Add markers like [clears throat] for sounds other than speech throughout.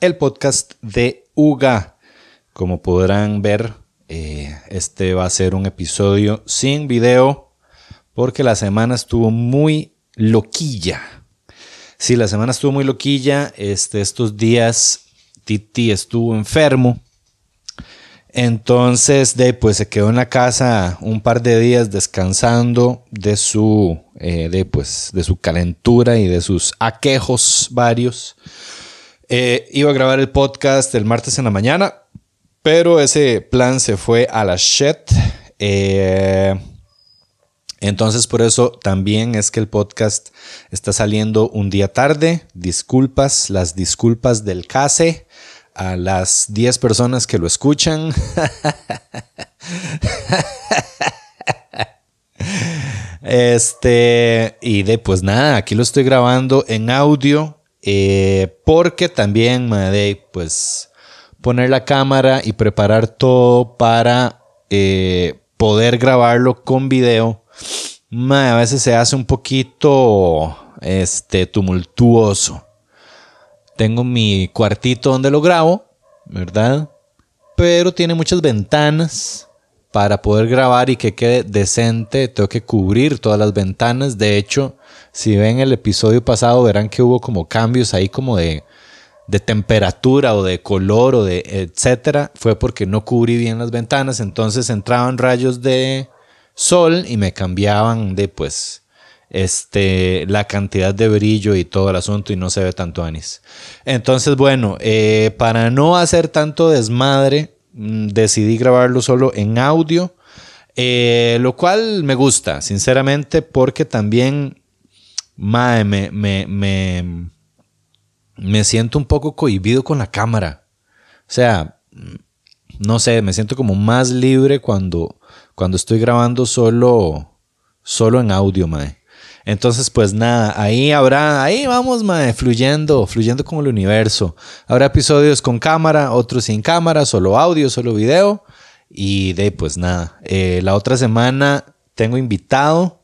el podcast de UGA. Como podrán ver, eh, este va a ser un episodio sin video porque la semana estuvo muy loquilla. Sí, la semana estuvo muy loquilla. Este, estos días Titi estuvo enfermo. Entonces, de, pues se quedó en la casa un par de días descansando de su, eh, de, pues, de su calentura y de sus aquejos varios. Eh, iba a grabar el podcast el martes en la mañana, pero ese plan se fue a la shit. Eh, entonces por eso también es que el podcast está saliendo un día tarde. Disculpas, las disculpas del case a las 10 personas que lo escuchan. [laughs] Este, y de pues nada, aquí lo estoy grabando en audio eh, porque también, me pues poner la cámara y preparar todo para eh, poder grabarlo con video, a veces se hace un poquito este, tumultuoso. Tengo mi cuartito donde lo grabo, ¿verdad? Pero tiene muchas ventanas para poder grabar y que quede decente, tengo que cubrir todas las ventanas. De hecho, si ven el episodio pasado, verán que hubo como cambios ahí como de, de temperatura o de color o de etcétera. Fue porque no cubrí bien las ventanas. Entonces entraban rayos de sol y me cambiaban de pues este, la cantidad de brillo y todo el asunto y no se ve tanto anís. Entonces, bueno, eh, para no hacer tanto desmadre, Mm, decidí grabarlo solo en audio, eh, lo cual me gusta, sinceramente, porque también me, me, siento un poco cohibido con la cámara. O sea, no sé, me siento como más libre cuando, cuando estoy grabando solo, solo en audio, mae. Entonces, pues nada, ahí habrá, ahí vamos, mae, fluyendo, fluyendo con el universo. Habrá episodios con cámara, otros sin cámara, solo audio, solo video. Y de pues nada, eh, la otra semana tengo invitado,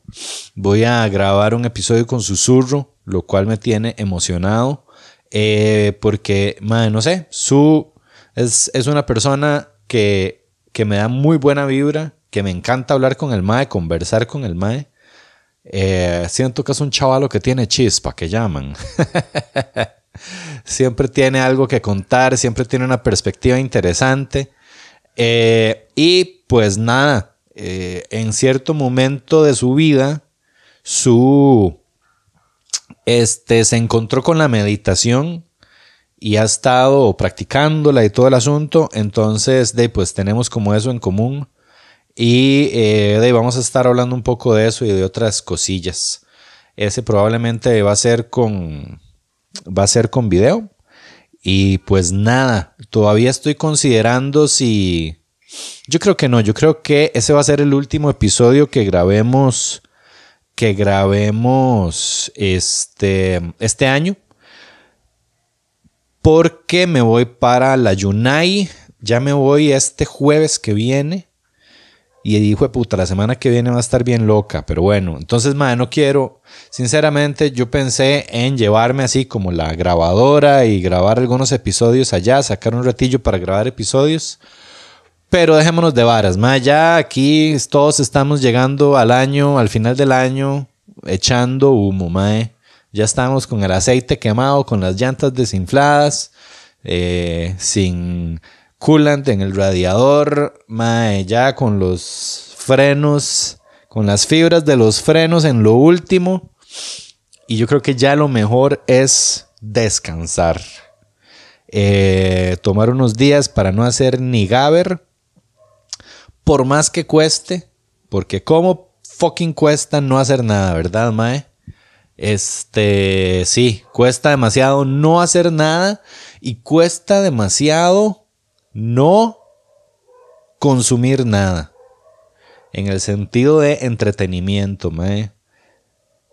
voy a grabar un episodio con susurro, lo cual me tiene emocionado. Eh, porque, mae, no sé, su es, una persona que, que me da muy buena vibra, que me encanta hablar con el MAE, conversar con el MAE. Eh, siento que es un chavalo que tiene chispa, que llaman. [laughs] siempre tiene algo que contar, siempre tiene una perspectiva interesante. Eh, y pues nada, eh, en cierto momento de su vida, su este se encontró con la meditación y ha estado practicándola y todo el asunto. Entonces, de, pues tenemos como eso en común. Y eh, vamos a estar hablando un poco de eso y de otras cosillas. Ese probablemente va a ser con, va a ser con video. Y pues nada, todavía estoy considerando si... Yo creo que no, yo creo que ese va a ser el último episodio que grabemos, que grabemos este, este año. Porque me voy para la Yunai, ya me voy este jueves que viene y dijo, puta, la semana que viene va a estar bien loca, pero bueno, entonces, madre, no quiero. Sinceramente, yo pensé en llevarme así como la grabadora y grabar algunos episodios allá, sacar un ratillo para grabar episodios. Pero dejémonos de varas, más ya aquí todos estamos llegando al año, al final del año, echando humo, mae. Ya estamos con el aceite quemado, con las llantas desinfladas, eh, sin coolant en el radiador, mae, ya con los frenos, con las fibras de los frenos en lo último. Y yo creo que ya lo mejor es descansar. Eh, tomar unos días para no hacer ni gaber, por más que cueste, porque como fucking cuesta no hacer nada, ¿verdad, Mae? Este, sí, cuesta demasiado no hacer nada y cuesta demasiado no consumir nada. En el sentido de entretenimiento, mae.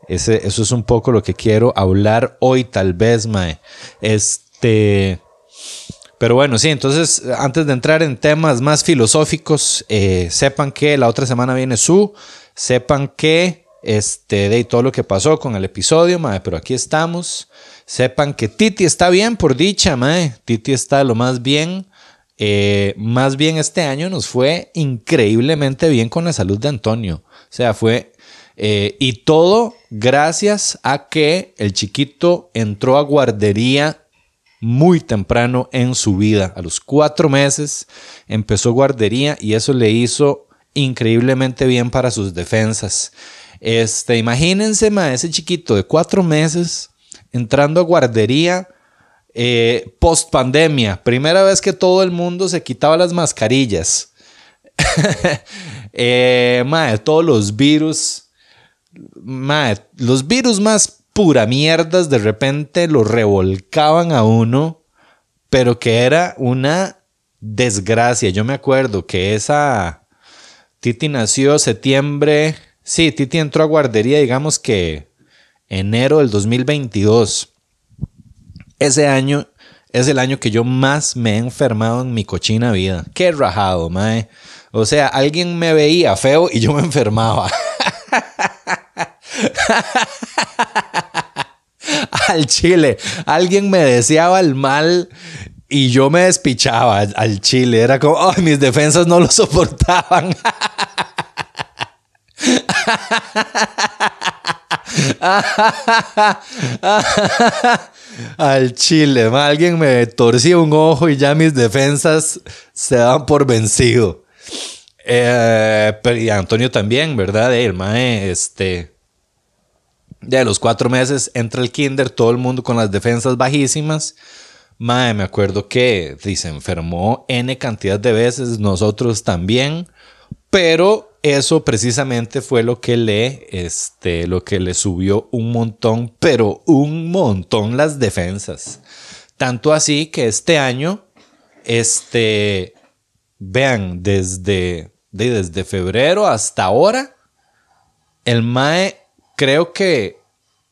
eso es un poco lo que quiero hablar hoy, tal vez, mae. Este. Pero bueno, sí, entonces antes de entrar en temas más filosóficos, eh, sepan que la otra semana viene su, sepan que este, de todo lo que pasó con el episodio, mae, pero aquí estamos. Sepan que Titi está bien, por dicha, mae. Titi está lo más bien. Eh, más bien este año nos fue increíblemente bien con la salud de Antonio. O sea, fue... Eh, y todo gracias a que el chiquito entró a guardería muy temprano en su vida. A los cuatro meses empezó guardería y eso le hizo increíblemente bien para sus defensas. Este, imagínense, ese chiquito de cuatro meses entrando a guardería eh, post pandemia, primera vez que todo el mundo se quitaba las mascarillas. [laughs] eh, madre, todos los virus, los virus más pura mierdas de repente los revolcaban a uno, pero que era una desgracia. Yo me acuerdo que esa Titi nació septiembre, sí, Titi entró a guardería, digamos que enero del 2022 ese año es el año que yo más me he enfermado en mi cochina vida. Qué rajado, mae. O sea, alguien me veía feo y yo me enfermaba. [laughs] al chile. Alguien me deseaba el mal y yo me despichaba al, chile. Era como, oh, mis defensas no lo soportaban. [laughs] Al chile, ma, alguien me torcía un ojo y ya mis defensas se dan por vencido. Eh, y Antonio también, ¿verdad? este. Ya a los cuatro meses entra el kinder, todo el mundo con las defensas bajísimas. Mae, me acuerdo que se enfermó N cantidad de veces, nosotros también, pero eso precisamente fue lo que le, este, lo que le subió un montón, pero un montón las defensas. Tanto así que este año, este, vean, desde, desde febrero hasta ahora, el MAE creo que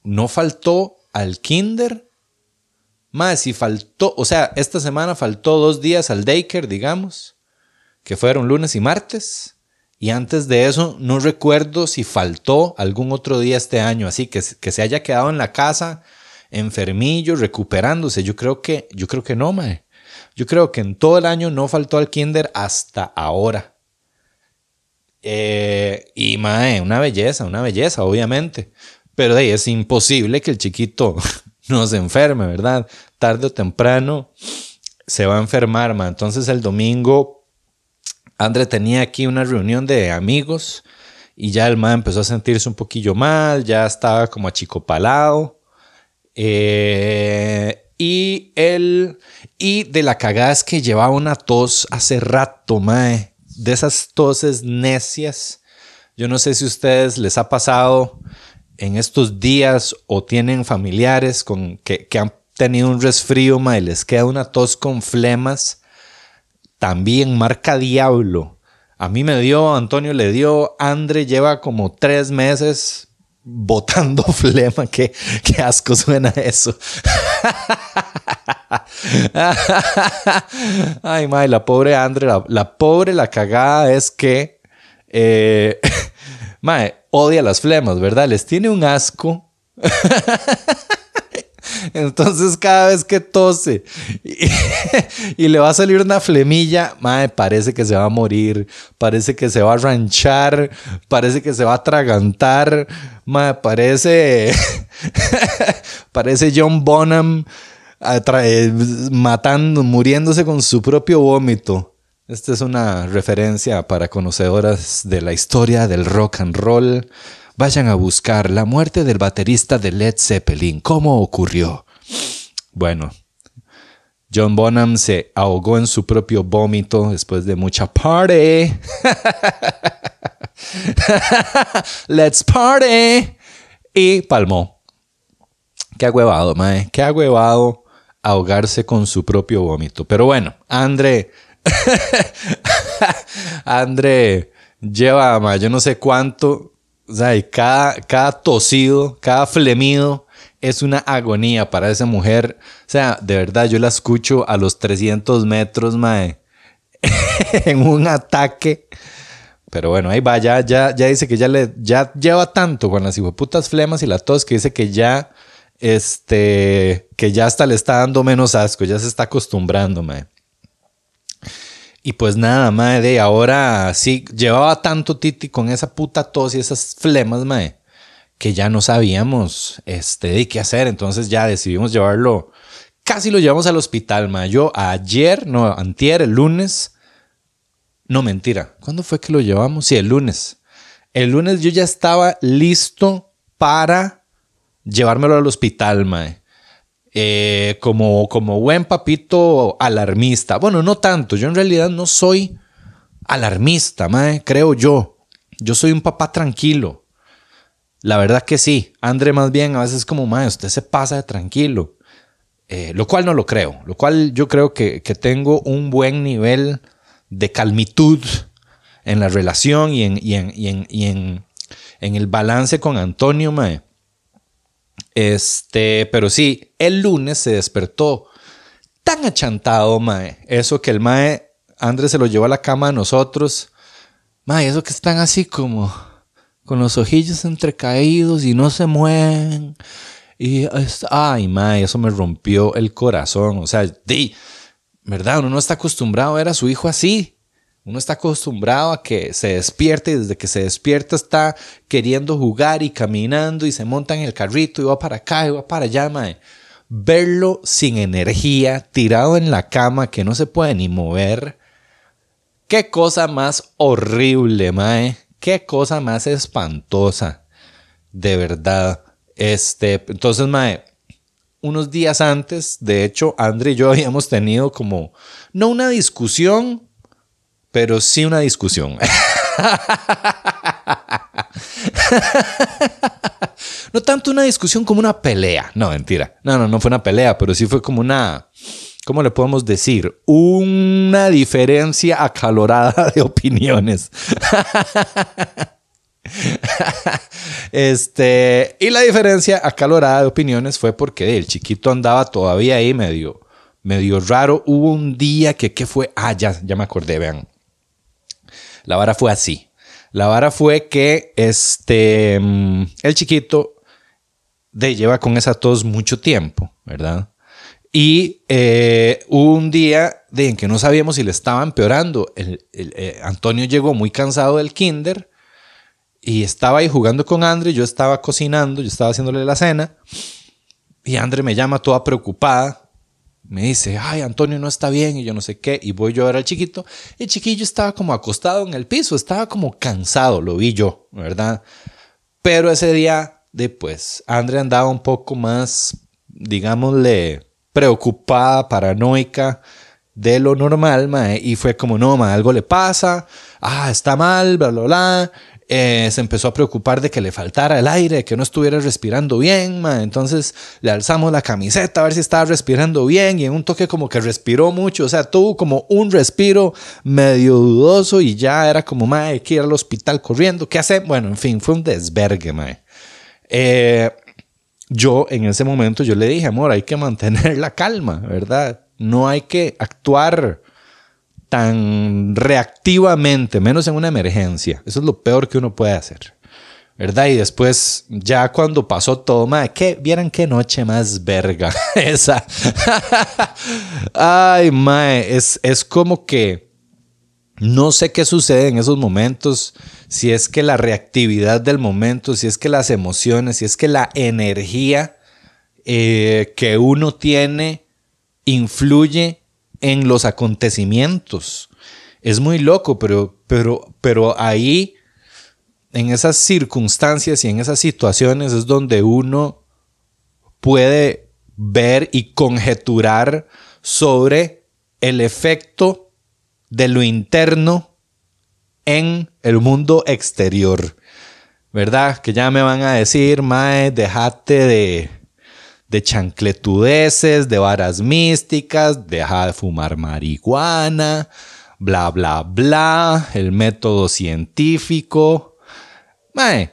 no faltó al kinder. Más si faltó, o sea, esta semana faltó dos días al daker digamos, que fueron lunes y martes. Y antes de eso, no recuerdo si faltó algún otro día este año, así que, que se haya quedado en la casa enfermillo, recuperándose. Yo creo que, yo creo que no, mae. Yo creo que en todo el año no faltó al kinder hasta ahora. Eh, y mae, una belleza, una belleza, obviamente. Pero ahí es imposible que el chiquito [laughs] no se enferme, ¿verdad? Tarde o temprano se va a enfermar, mae. Entonces el domingo André tenía aquí una reunión de amigos y ya el MAE empezó a sentirse un poquillo mal, ya estaba como achicopalado. Eh, y él, y de la cagada es que llevaba una tos hace rato, mae, de esas toses necias. Yo no sé si a ustedes les ha pasado en estos días o tienen familiares con, que, que han tenido un resfrío, mae, les queda una tos con flemas también marca Diablo. A mí me dio, Antonio le dio, Andre lleva como tres meses botando [laughs] flema. Qué, asco suena eso. [laughs] Ay, madre, la pobre Andre, la, pobre, la cagada es que, eh, [laughs] madre, odia las flemas, ¿verdad? Les tiene un asco. Entonces cada vez que tose [laughs] y, le va a salir una flemilla, madre, parece que se va a morir, parece que se va a ranchar, parece que se va a atragantar, parece, [laughs] parece John Bonham eh, eh, matando, muriéndose con su propio vómito. Esta es una referencia para conocedoras de la historia del rock and roll. Vayan a buscar la muerte del baterista de Led Zeppelin. ¿Cómo ocurrió? Bueno, John Bonham se ahogó en su propio vómito después de mucha party. [laughs] Let's party. Y palmó. Qué huevado, mae. Qué huevado ahogarse con su propio vómito. Pero bueno, André. [laughs] André lleva, mae, yo no sé cuánto o sea, y cada, cada tosido, cada flemido es una agonía para esa mujer. O sea, de verdad, yo la escucho a los 300 metros, mae, [laughs] en un ataque. Pero bueno, ahí va, ya, ya, dice que ya le, ya lleva tanto con las putas flemas y la tos que dice que ya, este, que ya hasta le está dando menos asco, ya se está acostumbrando, mae. Y pues nada, mae, de ahora sí, llevaba tanto Titi con esa puta tos y esas flemas, mae, que ya no sabíamos este, de qué hacer. Entonces ya decidimos llevarlo, casi lo llevamos al hospital, mae. Yo ayer, no, antier, el lunes, no mentira, ¿cuándo fue que lo llevamos? Sí, el lunes. El lunes yo ya estaba listo para llevármelo al hospital, mae. Eh, como, como buen papito alarmista. Bueno, no tanto, yo en realidad no soy alarmista, mae, creo yo. Yo soy un papá tranquilo. La verdad que sí. André más bien a veces como, mae, usted se pasa de tranquilo. Eh, lo cual no lo creo. Lo cual yo creo que, tengo un buen nivel de calmitud en la relación y en, en, en, en, en el balance con Antonio, mae. Este, pero sí, el lunes se despertó tan achantado, mae. Eso que el mae, Andrés se lo llevó a la cama a nosotros. Mae, eso que están así como con los ojillos entrecaídos y no se mueven. Y, ay, mae, eso me rompió el corazón. O sea, di, ¿verdad? Uno no está acostumbrado a ver a su hijo así. Uno está acostumbrado a que se despierte y desde que se despierta está queriendo jugar y caminando y se monta en el carrito y va para acá y va para allá, mae. Verlo sin energía, tirado en la cama, que no se puede ni mover. Qué cosa más horrible, mae. Qué cosa más espantosa. De verdad. Este, entonces, mae, unos días antes, de hecho, Andre y yo habíamos tenido como, no una discusión, pero sí una discusión. [laughs] no tanto una discusión como una pelea. No, mentira. No, no, no fue una pelea, pero sí fue como una, ¿cómo le podemos decir? Una diferencia acalorada de opiniones. [laughs] este, y la diferencia acalorada de opiniones fue porque el chiquito andaba todavía ahí medio, medio raro. Hubo un día que, ¿qué fue? Ah, ya, ya me acordé, vean. La vara fue así. La vara fue que este, mm, el chiquito de lleva con esa tos mucho tiempo, ¿verdad? Y eh, un día de en que no sabíamos si le estaba empeorando. El, eh, Antonio llegó muy cansado del kinder y estaba ahí jugando con Andre. Yo estaba cocinando, yo estaba haciéndole la cena. Y Andre me llama toda preocupada me dice, ay, Antonio no está bien y yo no sé qué, y voy yo a ver al chiquito. El chiquillo estaba como acostado en el piso, estaba como cansado, lo vi yo, ¿verdad? Pero ese día, después, Andrea andaba un poco más, digámosle, preocupada, paranoica de lo normal, y fue como, no, mae, algo le pasa, ah, está mal, bla, bla, bla, eh, se empezó a preocupar de que le faltara el aire, que no estuviera respirando bien, entonces le alzamos la camiseta a ver si estaba respirando bien y en un toque como que respiró mucho, o sea, tuvo como un respiro medio dudoso y ya era como, ma, hay que ir al hospital corriendo, ¿qué hace? Bueno, en fin, fue un desvergue, eh, yo en ese momento yo le dije, amor, hay que mantener la calma, ¿verdad? No hay que actuar tan reactivamente, menos en una emergencia. Eso es lo peor que uno puede hacer. ¿Verdad? Y después, ya cuando pasó todo, mae, ¿qué? ¿Vieran qué noche más verga [laughs] esa? [laughs] Ay, mae, es, como que... No sé qué sucede en esos momentos, si es que la reactividad del momento, si es que las emociones, si es que la energía eh, que uno tiene influye en los acontecimientos. Es muy loco, pero, pero, pero ahí, en esas circunstancias y en esas situaciones es donde uno puede ver y conjeturar sobre el efecto de lo interno en el mundo exterior. ¿Verdad? Que ya me van a decir, Mae, dejate de, de chancletudeces, de varas místicas, deja de fumar marihuana, bla, bla, bla, el método científico. Mae,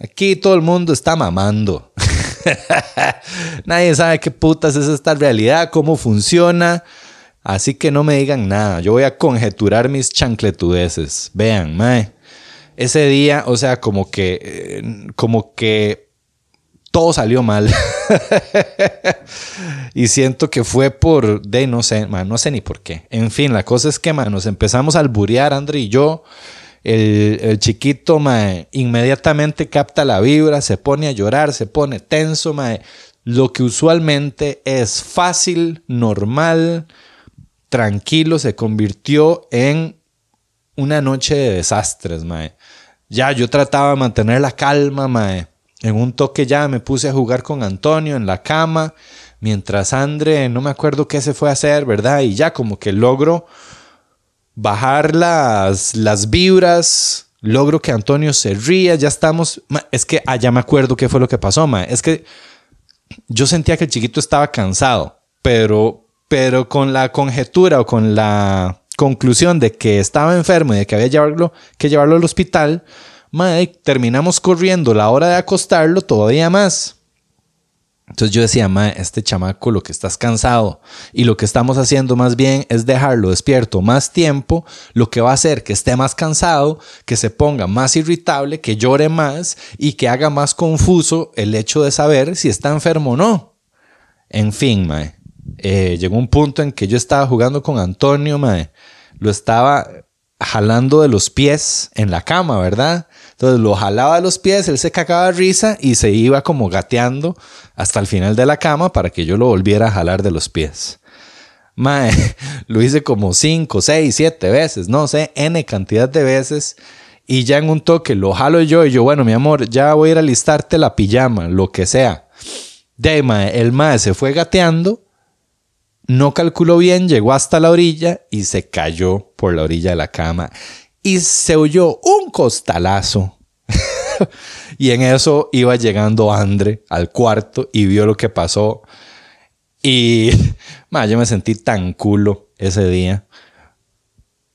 aquí todo el mundo está mamando. [laughs] Nadie sabe qué putas es esta realidad, cómo funciona. Así que no me digan nada. Yo voy a conjeturar mis chancletudeces. Vean, mae. Ese día, o sea, como que, eh, como que todo salió mal. [laughs] y siento que fue por, de no sé, no sé ni por qué. En fin, la cosa es que nos empezamos a alburear, André y yo. El, chiquito mae, inmediatamente capta la vibra, se pone a llorar, se pone tenso. Lo que usualmente es fácil, normal, tranquilo, se convirtió en una noche de desastres, mae. Ya yo trataba de mantener la calma, mae en un toque ya me puse a jugar con Antonio en la cama, mientras Andre, no me acuerdo qué se fue a hacer, ¿verdad? Y ya como que logro bajar las, las vibras, logro que Antonio se ría, ya estamos, es que allá ah, me acuerdo qué fue lo que pasó, ma. es que yo sentía que el chiquito estaba cansado, pero, pero con la conjetura o con la conclusión de que estaba enfermo y de que había que llevarlo al hospital, Mae, terminamos corriendo la hora de acostarlo todavía más. Entonces yo decía, mae, este chamaco lo que estás cansado y lo que estamos haciendo más bien es dejarlo despierto más tiempo, lo que va a hacer que esté más cansado, que se ponga más irritable, que llore más y que haga más confuso el hecho de saber si está enfermo o no. En fin, mae, eh, llegó un punto en que yo estaba jugando con Antonio, mae, lo estaba jalando de los pies en la cama, ¿verdad? Entonces lo jalaba de los pies, él se cagaba de risa y se iba como gateando hasta el final de la cama para que yo lo volviera a jalar de los pies. Mae, [laughs] lo hice como 5, 6, 7 veces, no sé, N cantidad de veces. Y ya en un toque lo jalo yo y yo, bueno, mi amor, ya voy a ir a listarte la pijama, lo que sea. De mae, el mae se fue gateando, no calculó bien, llegó hasta la orilla y se cayó por la orilla de la cama y se oyó un costalazo. [laughs] y en eso iba llegando Andre al cuarto y vio lo que pasó. Y [laughs] yo me sentí tan culo ese día.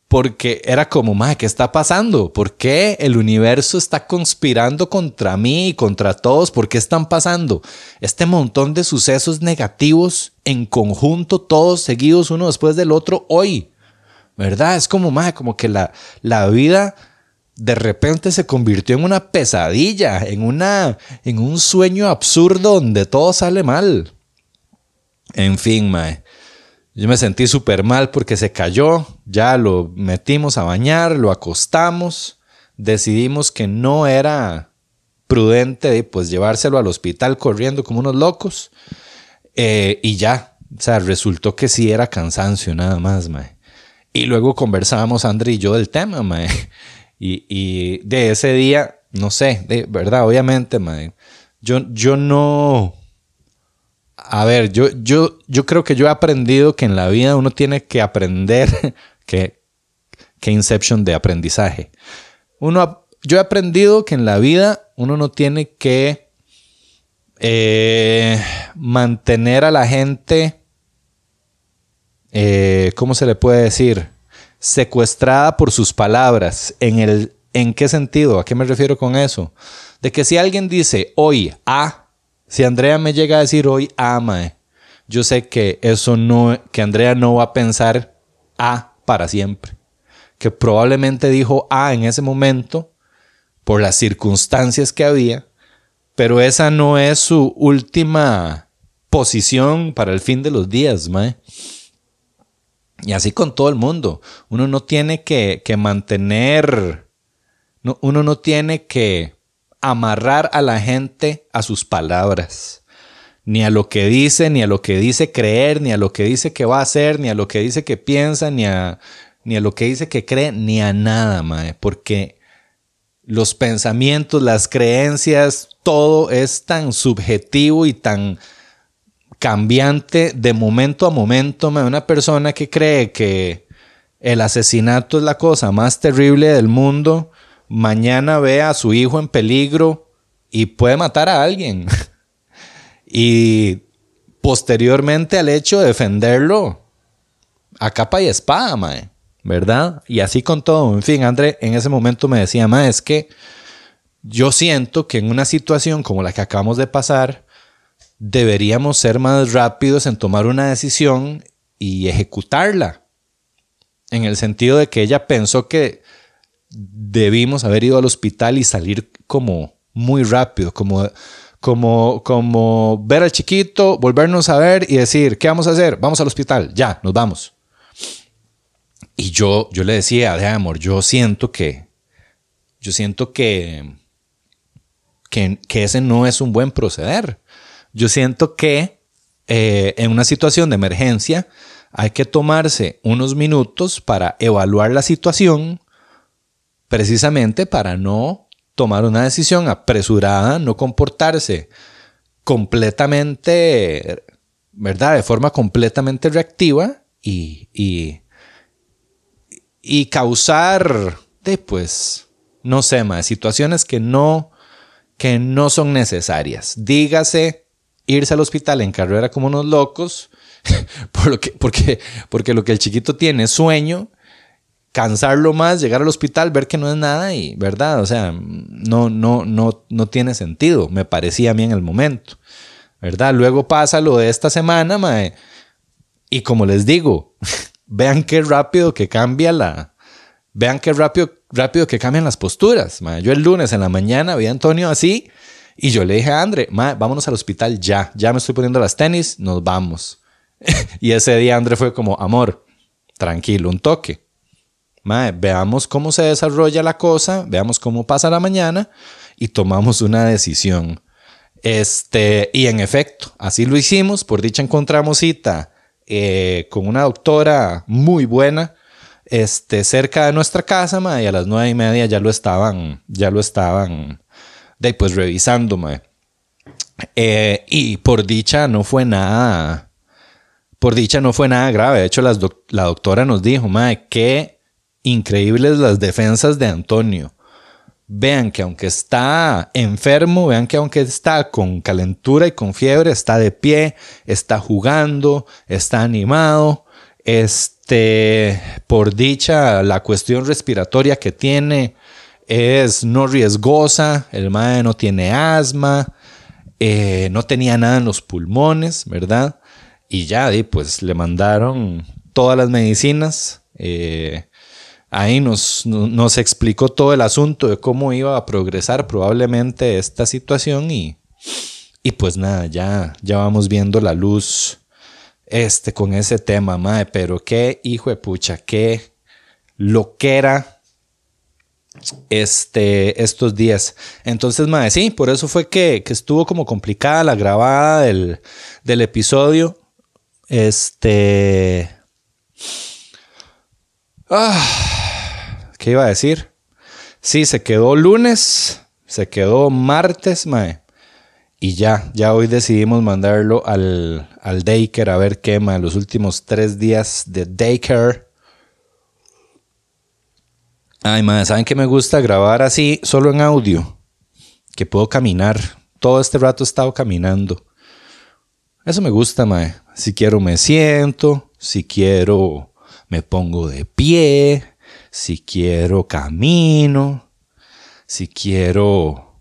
Porque era como, ma, ¿qué está pasando? ¿Por qué el universo está conspirando contra mí y contra todos? ¿Por qué están pasando este montón de sucesos negativos en conjunto, todos seguidos uno después del otro hoy? ¿verdad? Es como, más como que la, la vida de repente se convirtió en una pesadilla, en, una, en un sueño absurdo donde todo sale mal. En fin, mae. Yo me sentí súper mal porque se cayó, ya lo metimos a bañar, lo acostamos, decidimos que no era prudente eh, pues llevárselo al hospital corriendo como unos locos eh, y ya, o sea, resultó que sí era cansancio nada más, mae. Y luego conversábamos André y yo del tema, [laughs] mae. Y, de ese día, no sé, de verdad, obviamente, mae. Yo, yo no... A ver, yo, yo, yo creo que yo he aprendido que en la vida uno tiene que aprender [laughs] que, que Inception de aprendizaje. Uno, yo he aprendido que en la vida uno no tiene que eh, mantener a la gente eh, ¿cómo se le puede decir? Secuestrada por sus palabras. ¿En, el, ¿En qué sentido? ¿A qué me refiero con eso? De que si alguien dice hoy A, ah", si Andrea me llega a decir hoy A. Ah, mae, yo sé que eso no, que Andrea no va a pensar A ah", para siempre. Que probablemente dijo A en ese momento por las circunstancias que había, pero esa no es su última posición para el fin de los días, mae. Y así con todo el mundo. Uno no tiene que, mantener, uno no tiene que amarrar a la gente a sus palabras, ni a lo que dice, ni a lo que dice creer, ni a lo que dice que va a hacer, ni a lo que dice que piensa, ni a, ni a lo que dice que cree, ni a nada, mae, porque los pensamientos, las creencias, todo es tan subjetivo y tan cambiante de momento a momento, me una persona que cree que el asesinato es la cosa más terrible del mundo, mañana ve a su hijo en peligro y puede matar a alguien. [laughs] y posteriormente al hecho de defenderlo a capa y espada, ¿verdad? Y así con todo. En fin, André en ese momento me decía, mae, es que yo siento que en una situación como la que acabamos de pasar, deberíamos ser más rápidos en tomar una decisión y ejecutarla. En el sentido de que ella pensó que debimos haber ido al hospital y salir como muy rápido, como, ver al chiquito, volvernos a ver y decir, ¿qué vamos a hacer? Vamos al hospital, ya, nos vamos. Y yo, yo le decía, de amor, yo siento que, yo siento que, que ese no es un buen proceder. Yo siento que eh, en una situación de emergencia hay que tomarse unos minutos para evaluar la situación, precisamente para no tomar una decisión apresurada, no comportarse completamente, ¿verdad? De forma completamente reactiva y, y, causar, pues, no sé más, situaciones que no, que no son necesarias. Dígase irse al hospital en carrera como unos locos, [laughs] porque, porque, porque lo que el chiquito tiene es sueño, cansarlo más, llegar al hospital, ver que no es nada y, ¿verdad? O sea, no, no, no, no tiene sentido, me parecía a mí en el momento, ¿verdad? Luego pasa lo de esta semana, y como les digo, [laughs] vean qué rápido que cambia la, vean qué rápido, rápido que cambian las posturas, Yo el lunes en la mañana vi a Antonio así, y yo le dije a André, vámonos al hospital ya, ya me estoy poniendo las tenis, nos vamos. [laughs] y ese día André fue como, amor, tranquilo, un toque. veamos cómo se desarrolla la cosa, veamos cómo pasa la mañana y tomamos una decisión. Este, y en efecto, así lo hicimos, por dicha encontramos cita eh, con una doctora muy buena, este, cerca de nuestra casa, madre, y a las nueve y media ya lo estaban, ya lo estaban de pues revisando, eh, y por dicha no fue nada, por dicha no fue nada grave. De hecho, la doctora nos dijo, mae, qué increíbles las defensas de Antonio. Vean que aunque está enfermo, vean que aunque está con calentura y con fiebre, está de pie, está jugando, está animado. Este, por dicha, la cuestión respiratoria que tiene es no riesgosa, el mae no tiene asma, eh, no tenía nada en los pulmones, ¿verdad? Y ya, pues le mandaron todas las medicinas. Eh, ahí nos, nos, explicó todo el asunto de cómo iba a progresar probablemente esta situación y, y pues nada, ya, ya vamos viendo la luz este, con ese tema, mae, pero qué hijo de pucha, qué loquera este, estos días. Entonces, mae, sí, por eso fue que, que estuvo como complicada la grabada del, del episodio. Este. Ah, ¿Qué iba a decir? Sí, se quedó lunes, se quedó martes, mae. Y ya, ya hoy decidimos mandarlo al, al a ver qué, mae. Los últimos tres días de Daker. Ay, madre, ¿saben que me gusta grabar así, solo en audio? Que puedo caminar. Todo este rato he estado caminando. Eso me gusta, madre. Si quiero me siento, si quiero me pongo de pie, si quiero camino, si quiero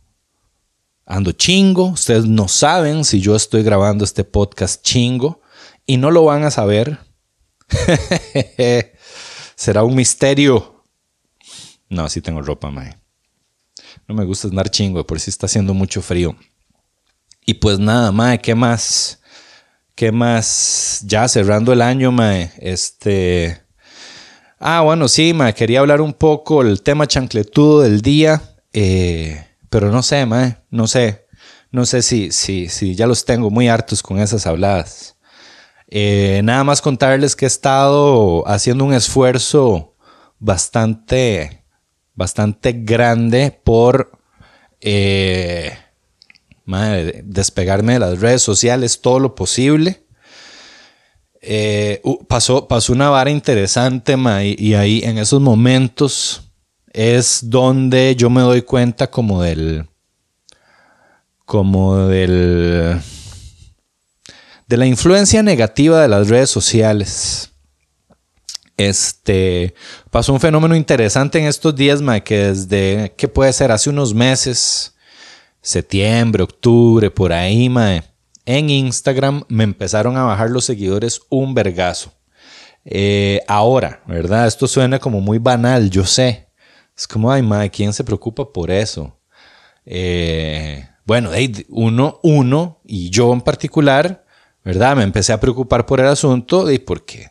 ando chingo. Ustedes no saben si yo estoy grabando este podcast chingo y no lo van a saber. [laughs] Será un misterio no, sí tengo ropa, mae. No me gusta andar chingo, por si está haciendo mucho frío. Y pues nada, mae, ¿qué más? ¿Qué más? Ya cerrando el año, mae. Este. Ah, bueno, sí, mae. Quería hablar un poco el tema chancletudo del día. Eh, pero no sé, mae. No sé. No sé si, si, si ya los tengo muy hartos con esas habladas. Eh, nada más contarles que he estado haciendo un esfuerzo bastante bastante grande por eh, despegarme de las redes sociales todo lo posible. Eh, pasó, pasó, una vara interesante, y, y, ahí en esos momentos es donde yo me doy cuenta como del. como del. de la influencia negativa de las redes sociales. Este, pasó un fenómeno interesante en estos días, ma, que desde, ¿qué puede ser? Hace unos meses, septiembre, octubre, por ahí, ma, en Instagram me empezaron a bajar los seguidores un vergazo. Eh, ahora, ¿verdad? Esto suena como muy banal, yo sé. Es como, ay, madre, ¿quién se preocupa por eso? Eh, bueno, uno, uno, y yo en particular, ¿verdad? Me empecé a preocupar por el asunto y qué?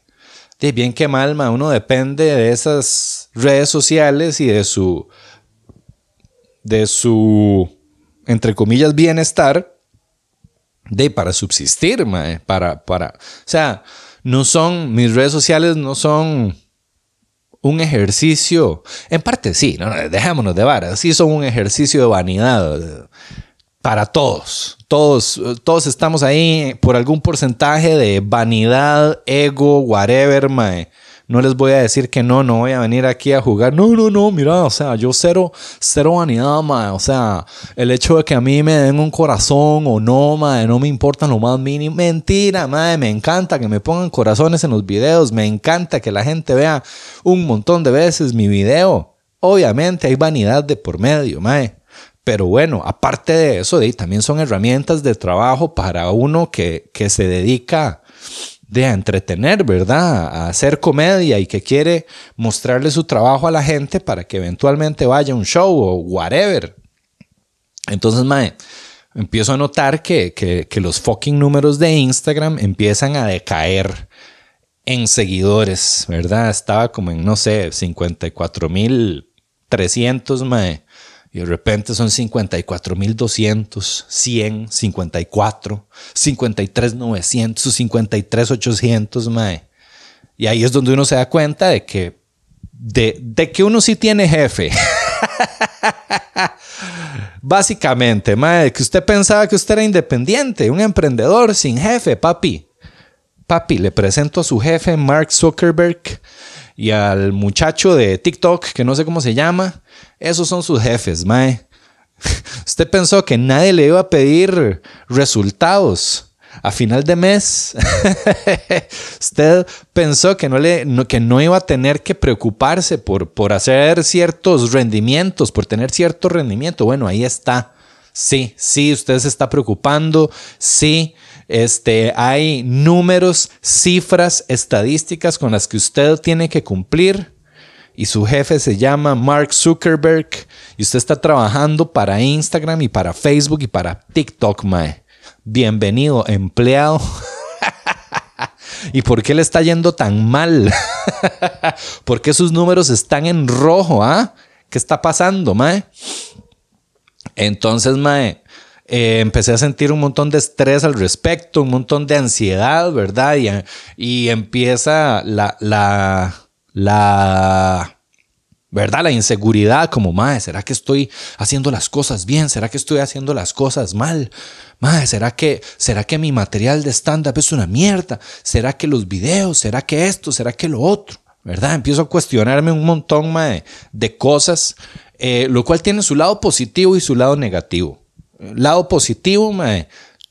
de bien que mal, uno depende de esas redes sociales y de su, de su, entre comillas, bienestar, de para subsistir, ma, eh, para, para, o sea, no son, mis redes sociales no son un ejercicio, en parte sí, no, dejémonos de varas, sí son un ejercicio de vanidad para todos. Todos, todos estamos ahí por algún porcentaje de vanidad, ego, whatever, mae. No les voy a decir que no, no voy a venir aquí a jugar. No, no, no, mira, o sea, yo cero, cero vanidad, mae. O sea, el hecho de que a mí me den un corazón o no, mae, no me importa lo más mínimo. Mentira, mae, me encanta que me pongan corazones en los videos. Me encanta que la gente vea un montón de veces mi video. Obviamente hay vanidad de por medio, mae. Pero bueno, aparte de eso, también son herramientas de trabajo para uno que, se dedica de a entretener, ¿verdad? A hacer comedia y que quiere mostrarle su trabajo a la gente para que eventualmente vaya a un show o whatever. Entonces, mae, empiezo a notar que, que los fucking números de Instagram empiezan a decaer en seguidores, ¿verdad? Estaba como en, no sé, 54 mil 300, mae. Y de repente son 54,200, 100, 54, 53,900, 53,800, mae. Y ahí es donde uno se da cuenta de que, de, que uno sí tiene jefe. [laughs] Básicamente, mae, que usted pensaba que usted era independiente, un emprendedor sin jefe, papi. Papi, le presento a su jefe, Mark Zuckerberg y al muchacho de TikTok, que no sé cómo se llama, esos son sus jefes, Mae. [laughs] Usted pensó que nadie le iba a pedir resultados a final de mes. [laughs] Usted pensó que no, le, que no iba a tener que preocuparse por, por hacer ciertos rendimientos, por tener cierto rendimiento. Bueno, ahí está. Sí, sí, usted se está preocupando. Sí, este, hay números, cifras, estadísticas con las que usted tiene que cumplir y su jefe se llama Mark Zuckerberg y usted está trabajando para Instagram y para Facebook y para TikTok, mae. Bienvenido, empleado. [laughs] ¿Y por qué le está yendo tan mal? [laughs] ¿Por qué sus números están en rojo, ah? ¿Qué está pasando, mae? Entonces, mae, eh, empecé a sentir un montón de estrés al respecto, un montón de ansiedad, ¿verdad? Y, empieza la, ¿verdad? La inseguridad como, madre, ¿será que estoy haciendo las cosas bien? ¿Será que estoy haciendo las cosas mal? ¿será que, ¿será que mi material de stand-up es una mierda? ¿Será que los videos? ¿Será que esto? ¿Será que lo otro? ¿Verdad? Empiezo a cuestionarme un montón, de cosas, eh, lo cual tiene su lado positivo y su lado negativo lado positivo,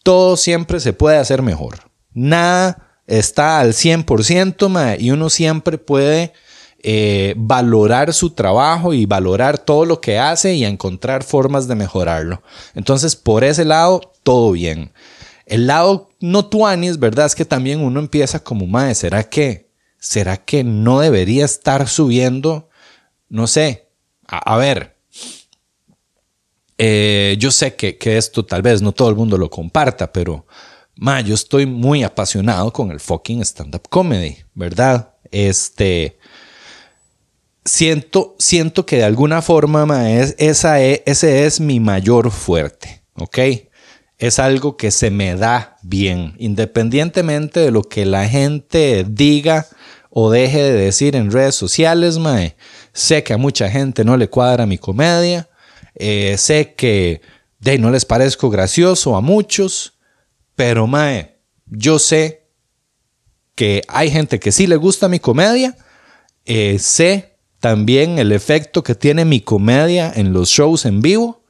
todo siempre se puede hacer mejor. Nada está al 100%, y uno siempre puede eh, valorar su trabajo y valorar todo lo que hace y encontrar formas de mejorarlo. Entonces, por ese lado, todo bien. El lado no tuanis, ¿verdad? Es que también uno empieza como, mae, ¿será que? ¿Será que no debería estar subiendo? No sé. a ver, eh, yo sé que, esto tal vez no todo el mundo lo comparta, pero yo estoy muy apasionado con el fucking stand-up comedy, ¿verdad? Este. Siento, siento que de alguna forma e, ese es mi mayor fuerte, ¿ok? Es algo que se me da bien, independientemente de lo que la gente diga o deje de decir en redes sociales, mae. Sé que a mucha gente no le cuadra mi comedia, eh, sé que de no les parezco gracioso a muchos, pero mae, yo sé que hay gente que sí le gusta mi comedia. Eh, sé también el efecto que tiene mi comedia en los shows en vivo.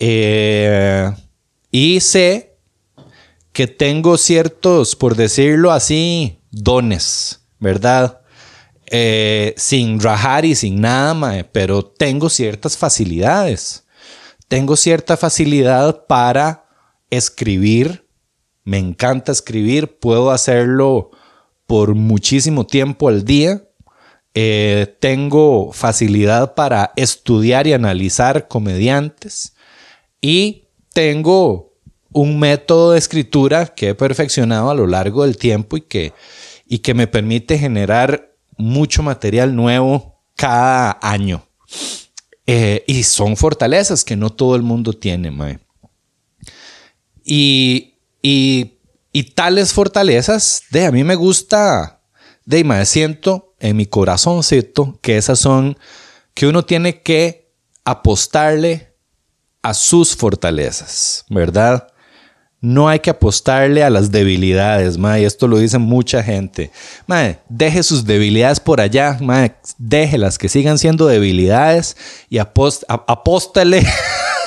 Eh, y sé que tengo ciertos, por decirlo así, dones, ¿verdad? Eh, sin rajar y sin nada, pero tengo ciertas facilidades. Tengo cierta facilidad para escribir. Me encanta escribir. Puedo hacerlo por muchísimo tiempo al día. Eh, tengo facilidad para estudiar y analizar comediantes. Y tengo un método de escritura que he perfeccionado a lo largo del tiempo y que, y que me permite generar mucho material nuevo cada año. Eh, y son fortalezas que no todo el mundo tiene, Y, y, tales fortalezas, de a mí me gusta, de mae, siento en mi corazoncito que esas son, que uno tiene que apostarle a sus fortalezas, ¿verdad? No hay que apostarle a las debilidades, mae. Esto lo dice mucha gente. Mae, deje sus debilidades por allá, mae. Déjelas que sigan siendo debilidades y apost a [laughs]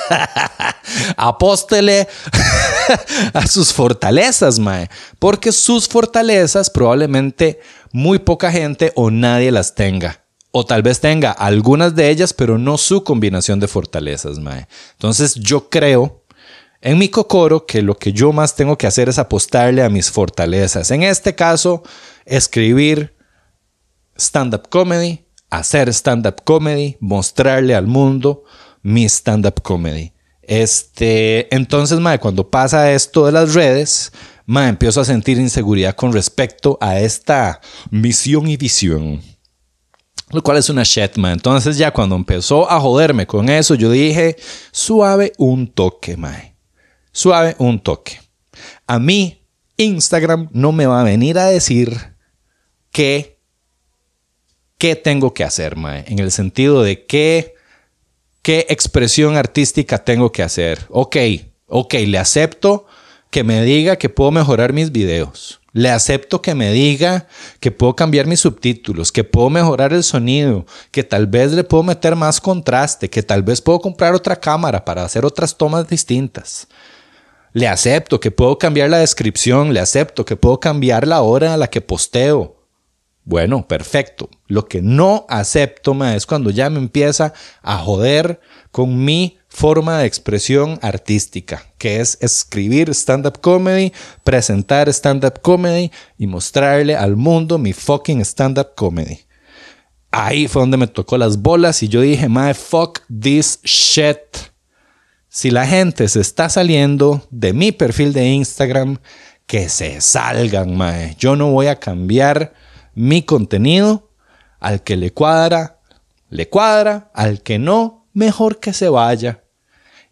[laughs] a sus fortalezas, mae. Porque sus fortalezas probablemente muy poca gente o nadie las tenga. O tal vez tenga algunas de ellas, pero no su combinación de fortalezas, mae. Entonces yo creo en mi cocoro que lo que yo más tengo que hacer es apostarle a mis fortalezas. En este caso, escribir stand-up comedy, hacer stand-up comedy, mostrarle al mundo mi stand-up comedy. Este, entonces, mae, cuando pasa esto de las redes, mae, empiezo a sentir inseguridad con respecto a esta misión y visión. Lo cual es una shit, Entonces, ya cuando empezó a joderme con eso, yo dije, suave un toque, mae suave un toque. A mí, Instagram no me va a venir a decir qué qué tengo que hacer, Mae, en el sentido de qué, qué expresión artística tengo que hacer. Ok, ok, le acepto que me diga que puedo mejorar mis videos. Le acepto que me diga que puedo cambiar mis subtítulos, que puedo mejorar el sonido, que tal vez le puedo meter más contraste, que tal vez puedo comprar otra cámara para hacer otras tomas distintas. Le acepto que puedo cambiar la descripción, le acepto que puedo cambiar la hora a la que posteo. Bueno, perfecto. Lo que no acepto más es cuando ya me empieza a joder con mi forma de expresión artística, que es escribir stand-up comedy, presentar stand-up comedy y mostrarle al mundo mi fucking stand-up comedy. Ahí fue donde me tocó las bolas y yo dije, my fuck this shit si la gente se está saliendo de mi perfil de Instagram, que se salgan, mae. Yo no voy a cambiar mi contenido al que le cuadra, le cuadra, al que no, mejor que se vaya.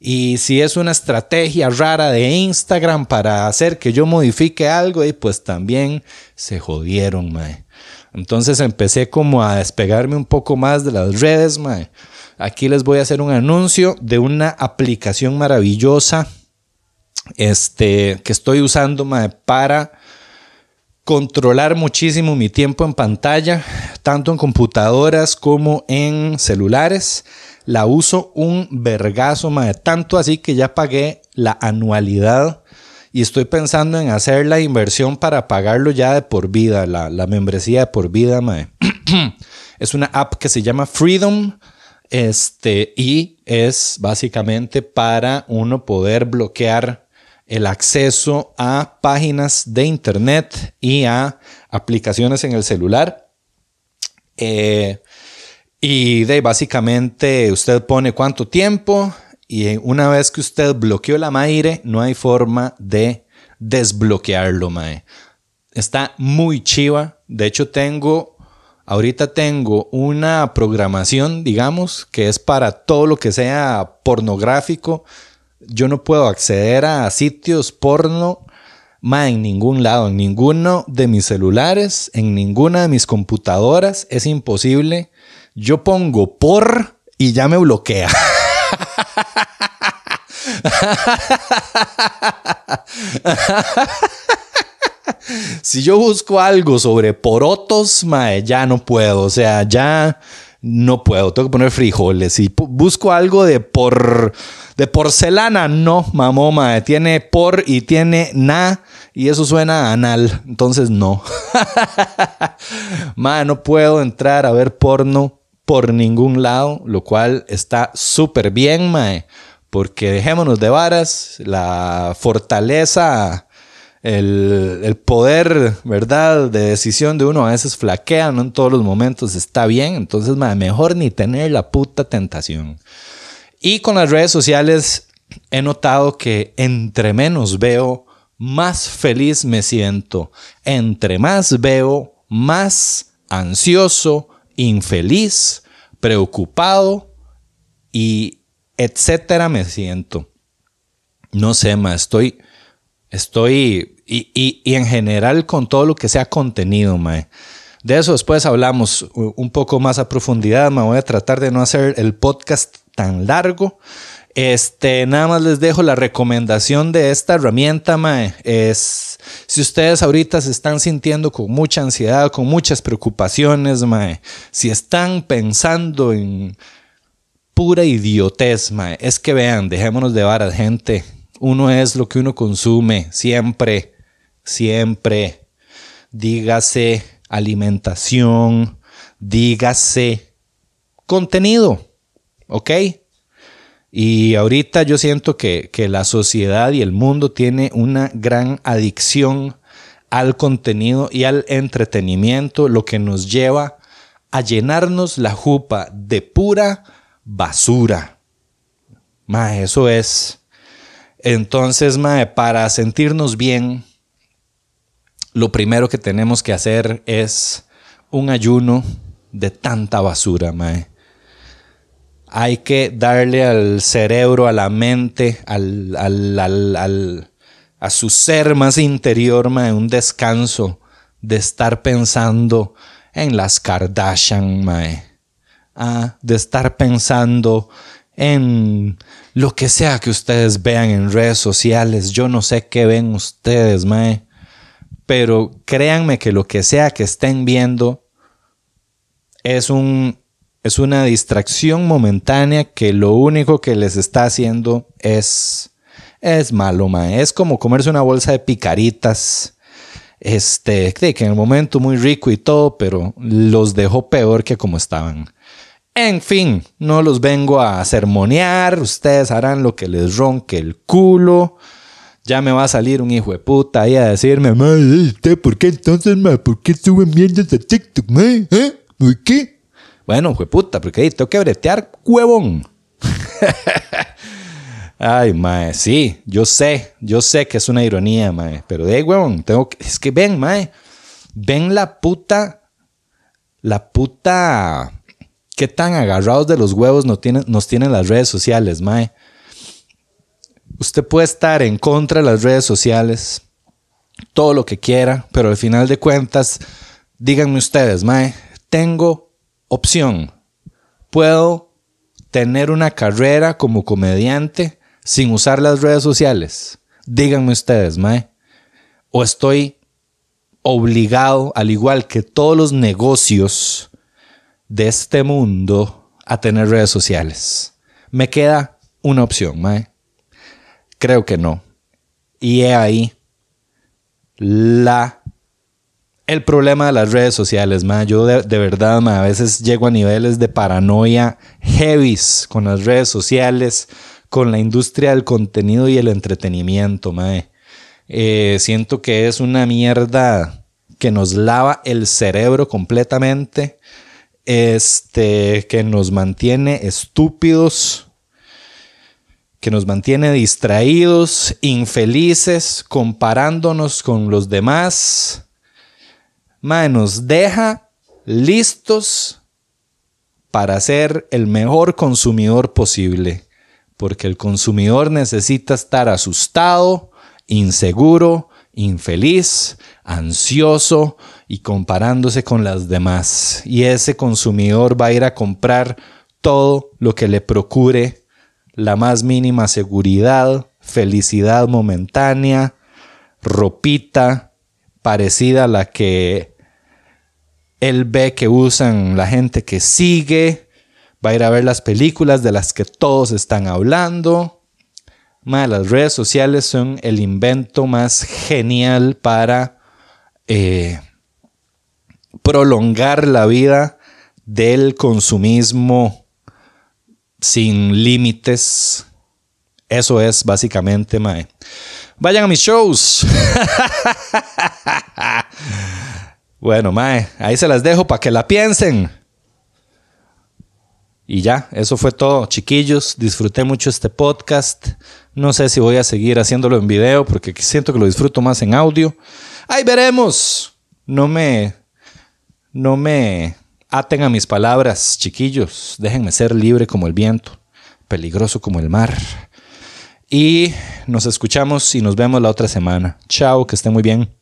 Y si es una estrategia rara de Instagram para hacer que yo modifique algo, y pues también se jodieron, mae. Entonces empecé como a despegarme un poco más de las redes, Aquí les voy a hacer un anuncio de una aplicación maravillosa este, que estoy usando para controlar muchísimo mi tiempo en pantalla, tanto en computadoras como en celulares. La uso un vergazo, tanto así que ya pagué la anualidad y estoy pensando en hacer la inversión para pagarlo ya de por vida, la, membresía de por vida, [clears throat] es una app que se llama Freedom. Este, y es básicamente para uno poder bloquear el acceso a páginas de internet y a aplicaciones en el celular. Eh, y de básicamente usted pone cuánto tiempo, y una vez que usted bloqueó la Maire, no hay forma de desbloquearlo, Mae. Está muy chiva. De hecho, tengo, ahorita tengo una programación, digamos, que es para todo lo que sea pornográfico. Yo no puedo acceder a sitios porno Mae en ningún lado, en ninguno de mis celulares, en ninguna de mis computadoras, es imposible. Yo pongo por y ya me bloquea. [laughs] [laughs] si yo busco algo sobre porotos, ya no puedo. O sea, ya no puedo. Tengo que poner frijoles. Si busco algo de por de porcelana, no, mamó, Tiene por y tiene na. Y eso suena anal. Entonces, no. [laughs] ma no puedo entrar a ver porno por ningún lado, lo cual está súper bien, Mae, porque dejémonos de varas, la fortaleza, el, poder, ¿verdad?, de decisión de uno a veces flaquea, no en todos los momentos está bien, entonces, Mae, mejor ni tener la puta tentación. Y con las redes sociales he notado que entre menos veo, más feliz me siento. Entre más veo, más ansioso, infeliz, preocupado y etcétera me siento. No sé, ma, estoy, estoy, y, en general con todo lo que sea contenido, ma. De eso después hablamos un poco más a profundidad, ma. Voy a tratar de no hacer el podcast tan largo este, nada más les dejo la recomendación de esta herramienta, Mae. Es si ustedes ahorita se están sintiendo con mucha ansiedad, con muchas preocupaciones, Mae, si están pensando en pura idiotez, Mae, es que vean, dejémonos de varas, gente. Uno es lo que uno consume, siempre, siempre. Dígase alimentación, dígase contenido, ¿ok? Y ahorita yo siento que, la sociedad y el mundo tiene una gran adicción al contenido y al entretenimiento, lo que nos lleva a llenarnos la jupa de pura basura. Mae, eso es. Entonces, mae, para sentirnos bien, lo primero que tenemos que hacer es un ayuno de tanta basura, mae hay que darle al cerebro, a la mente, al, a su ser más interior, mae, un descanso de estar pensando en las Kardashian, mae. Ah, de estar pensando en lo que sea que ustedes vean en redes sociales. Yo no sé qué ven ustedes, mae. Pero créanme que lo que sea que estén viendo es un es una distracción momentánea que lo único que les está haciendo es es malo, Es como comerse una bolsa de picaritas. Este, que en el momento muy rico y todo, pero los dejó peor que como estaban. En fin, no los vengo a sermonear, ustedes harán lo que les ronque el culo. Ya me va a salir un hijo de puta ahí a decirme, ¿por qué entonces, ma? ¿Por qué estuve mierdas a TikTok, ma? ¿Eh? ¿Por qué? Bueno, fue puta, porque ahí tengo que bretear, huevón. [laughs] Ay, mae, sí, yo sé, yo sé que es una ironía, mae, pero de huevón, tengo que, es que ven, mae, ven la puta, la puta, qué tan agarrados de los huevos tienen, nos tienen las redes sociales, mae. Usted puede estar en contra de las redes sociales, todo lo que quiera, pero al final de cuentas, díganme ustedes, mae, tengo opción. Puedo tener una carrera como comediante sin usar las redes sociales. Díganme ustedes, Mae. O estoy obligado, al igual que todos los negocios de este mundo, a tener redes sociales. Me queda una opción, Mae. Creo que no. Y he ahí la el problema de las redes sociales, ma. Yo de, verdad, a veces llego a niveles de paranoia heavy con las redes sociales, con la industria del contenido y el entretenimiento, ma. Eh, siento que es una mierda que nos lava el cerebro completamente, este, que nos mantiene estúpidos, que nos mantiene distraídos, infelices, comparándonos con los demás Manos deja listos para ser el mejor consumidor posible. Porque el consumidor necesita estar asustado, inseguro, infeliz, ansioso y comparándose con las demás. Y ese consumidor va a ir a comprar todo lo que le procure la más mínima seguridad, felicidad momentánea, ropita parecida a la que él ve que usan la gente que sigue, va a ir a ver las películas de las que todos están hablando. las redes sociales son el invento más genial para eh, prolongar la vida del consumismo sin límites. Eso es básicamente, Mae. Vayan a mis shows. [laughs] Bueno, mae, ahí se las dejo para que la piensen. Y ya, eso fue todo, chiquillos. Disfruté mucho este podcast. No sé si voy a seguir haciéndolo en video porque siento que lo disfruto más en audio. Ahí veremos. No me no me aten a mis palabras, chiquillos. Déjenme ser libre como el viento, peligroso como el mar. Y nos escuchamos y nos vemos la otra semana. Chao, que estén muy bien.